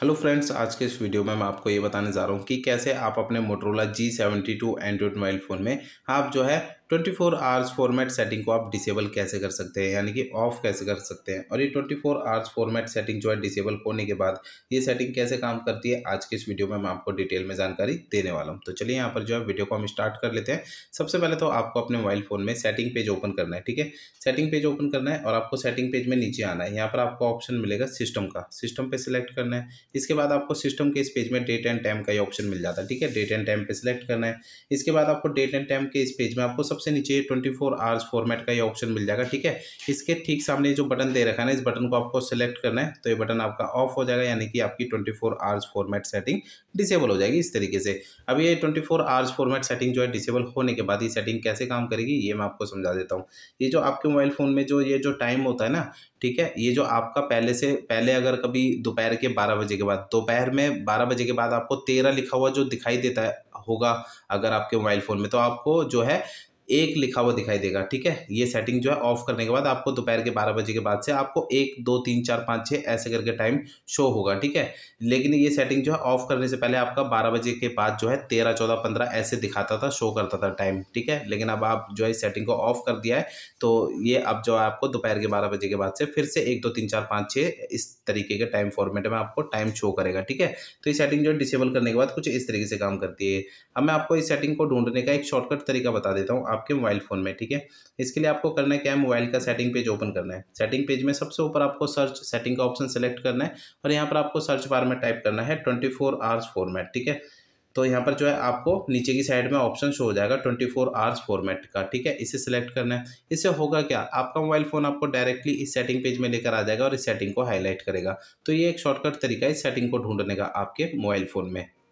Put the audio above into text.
hello friends आज के इस वीडियो में मैं आपको ये बताने जा रहा हूँ कि कैसे आप अपने Motorola G seventy two Android mobile phone में आप जो है twenty four hours format setting को आप डिसेबल कैसे कर सकते हैं यानी कि ऑफ कैसे कर सकते हैं और ये twenty four hours format setting जो है डिसेबल होने के बाद ये सेटिंग कैसे काम करती है आज के इस वीडियो में मैं आपको डिटेल में जानकारी देने वाला हूँ तो चलिए यहाँ पर जो है वीडियो को हम स्टार्ट कर लेते हैं सबसे पहले तो आपको अपने मोबाइल फ़ोन में सेटिंग पेज ओपन करना है ठीक है सेटिंग पेज ओपन करना है और आपको सेटिंग पेज में नीचे आना है यहाँ पर आपको ऑप्शन मिलेगा सिस्टम का सिस्टम पे सिलेक्ट करना है इसके बाद आपको सिस्टम के इस पेज में डेट एंड टाइम का ही ऑप्शन मिल जाता है ठीक है डेट एंड टाइम पे सिलेक्ट करना है इसके बाद आपको डेट एंड टाइम के इस पेज में आपको सबसे सबसे नीचे ट्वेंटी फोर आवर्स फॉर्मेट का ये ऑप्शन मिल जाएगा ठीक है इसके ठीक सामने जो बटन दे रखा है ना इस बटन को आपको सेलेक्ट करना है तो ये बटन आपका ऑफ हो जाएगा यानी कि आपकी twenty four hours format setting disable हो जाएगी इस तरीके से अब ये twenty four hours format setting जो है डिसेबल होने के बाद ये सेटिंग कैसे काम करेगी ये मैं आपको समझा देता हूँ ये जो आपके मोबाइल फ़ोन में जो ये जो टाइम होता है ना ठीक है ये जो आपका पहले से पहले अगर कभी दोपहर के बारह बजे के बाद दोपहर में बारह बजे के बाद आपको तेरह लिखा हुआ जो दिखाई देता है होगा अगर आपके मोबाइल फ़ोन में तो आपको जो है एक लिखा हुआ दिखाई देगा ठीक है ये सेटिंग जो है ऑफ करने के बाद आपको दोपहर के बारह बजे के बाद से आपको एक दो तीन चार पाँच छः ऐसे करके टाइम शो होगा ठीक है लेकिन ये सेटिंग जो है ऑफ करने से पहले आपका बारह बजे के बाद जो है तेरह चौदह पंद्रह ऐसे दिखाता था शो करता था टाइम ठीक है लेकिन अब आप जो है सेटिंग को ऑफ कर दिया है तो ये अब जो है आपको दोपहर के बारह बजे के बाद से फिर से एक दो तीन चार पाँच छः इस तरीके के टाइम फॉर्मेट में आपको टाइम शो करेगा ठीक है तो ये सेटिंग जो है डिसेबल करने के बाद कुछ इस तरीके से काम करती है अब मैं आपको इस सेटिंग को ढूंढने का एक शॉर्टकट तरीका बता देता हूँ आपके मोबाइल फ़ोन में ठीक है इसके लिए आपको करना है क्या है मोबाइल का सेटिंग पेज ओपन करना है सेटिंग पेज में सबसे ऊपर आपको सर्च सेटिंग का ऑप्शन सेलेक्ट करना है और यहाँ पर आपको सर्च बार में टाइप करना है ट्वेंटी फोर आवर्स फॉर्मेट ठीक है तो यहाँ पर जो है आपको नीचे की साइड में ऑप्शन शो हो जाएगा ट्वेंटी फोर आवर्स फॉर्मेट का ठीक है इसे सेलेक्ट करना है इससे होगा क्या आपका मोबाइल फ़ोन आपको डायरेक्टली इस सेटिंग पेज में लेकर आ जाएगा और इस सेटिंग को हाईलाइट करेगा तो ये एक शॉर्टकट तरीका है इस सेटिंग को ढूंढने का आपके मोबाइल फ़ोन में